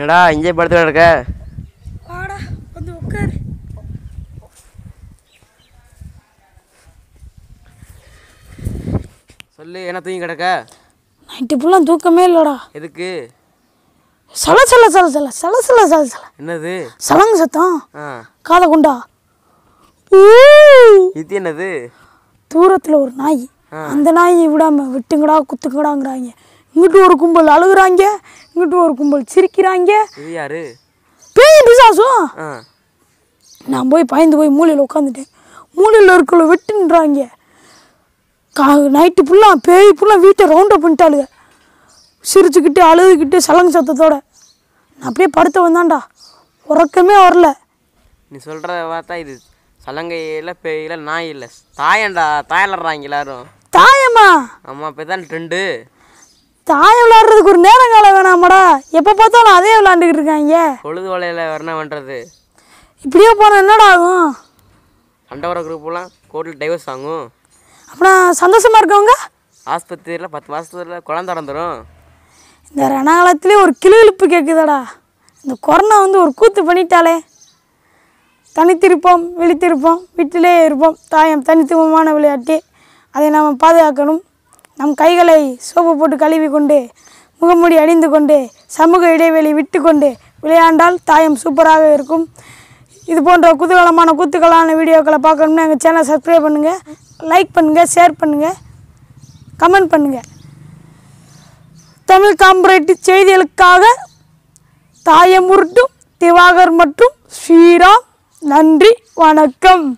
என்னடா இங்கே படுத்து இருக்க வாடா வந்து உட்காரு சொல்லு என்ன தூங்கி கிடக்க நைட்டு ஃபுல்லாக தூக்கமே இல்லைடா எதுக்கு சல சல சல சல சல சல சல சல என்னது சலங்க சத்தம் காத குண்டா இது என்னது தூரத்தில் ஒரு நாய் அந்த நாயை விடாம விட்டுங்கடா குத்துங்கடாங்கிறாங்க இங்கிட்டு ஒரு கும்பல் அழுகுறாங்க இங்கிட்டு ஒரு கும்பல் சிரிக்கிறாங்க யாரு பேய் பிசாசும் நான் போய் பயந்து போய் மூலையில் உட்காந்துட்டேன் மூலையில் இருக்கிற வெட்டுன்றாங்க கா நைட்டு ஃபுல்லாக பேய் ஃபுல்லாக வீட்டை ரவுண்டப் பண்ணிட்டாளுங்க சிரிச்சுக்கிட்டு அழுதுகிட்டு சலங்கு சத்தத்தோட நான் அப்படியே படுத்த வந்தான்டா உறக்கமே வரல நீ சொல்கிற பார்த்தா இது சலங்கையில் பேயில் நாய் இல்லை தாயண்டா தாயலடுறாங்க எல்லாரும் தாயம்மா அம்மா அப்போ தான் ட்ரெண்டு தாயம் விளையாடுறதுக்கு ஒரு நேரம் காலம் வேணாமடா எப்போ பார்த்தாலும் அதே விளாண்டுக்கிட்டு இருக்காங்க பொழுது வலையில் என்ன பண்ணுறது இப்படியே போனால் என்னடா ஆகும் அண்டவர குரூப்லாம் கோர்ட்டில் டைவர்ஸ் ஆகும் அப்புறம் சந்தோஷமாக இருக்கவங்க ஆஸ்பத்திரியில் பத்து மாதத்துல குழந்த நடந்துடும் இந்த ரணகாலத்துலேயே ஒரு கிளி இழுப்பு கேட்குதாடா இந்த கொரோனா வந்து ஒரு கூத்து பண்ணிட்டாலே தனித்திருப்போம் வெளித்திருப்போம் வீட்டிலே இருப்போம் தாயம் தனித்துவமான விளையாட்டு அதை நாம் பாதுகாக்கணும் நம் கைகளை சோப்பு போட்டு கழுவி கொண்டு முகமூடி அணிந்து கொண்டு சமூக இடைவெளி விட்டு கொண்டு விளையாண்டால் தாயம் சூப்பராக இருக்கும் இது போன்ற குதூகலமான கூத்துக்களான வீடியோக்களை பார்க்கணும்னா எங்கள் சேனல் சப்ஸ்கிரைப் பண்ணுங்கள் லைக் பண்ணுங்கள் ஷேர் பண்ணுங்கள் கமெண்ட் பண்ணுங்கள் தமிழ் காம்பரேட்டு செய்திகளுக்காக தாயம் உருட்டும் திவாகர் மற்றும் ஸ்ரீராம் நன்றி வணக்கம்